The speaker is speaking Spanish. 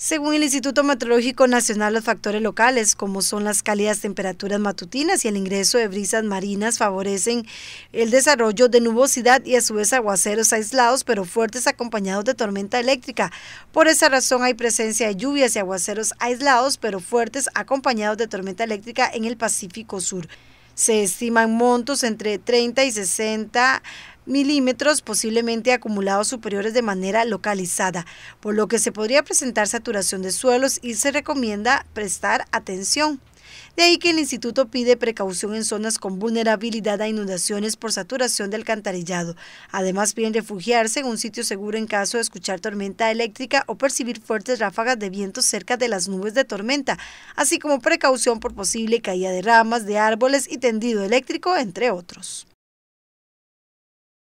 Según el Instituto Meteorológico Nacional, los factores locales, como son las cálidas temperaturas matutinas y el ingreso de brisas marinas, favorecen el desarrollo de nubosidad y a su vez aguaceros aislados, pero fuertes acompañados de tormenta eléctrica. Por esa razón hay presencia de lluvias y aguaceros aislados, pero fuertes acompañados de tormenta eléctrica en el Pacífico Sur. Se estiman montos entre 30 y 60 milímetros posiblemente acumulados superiores de manera localizada, por lo que se podría presentar saturación de suelos y se recomienda prestar atención. De ahí que el instituto pide precaución en zonas con vulnerabilidad a inundaciones por saturación del alcantarillado. Además piden refugiarse en un sitio seguro en caso de escuchar tormenta eléctrica o percibir fuertes ráfagas de viento cerca de las nubes de tormenta, así como precaución por posible caída de ramas, de árboles y tendido eléctrico, entre otros.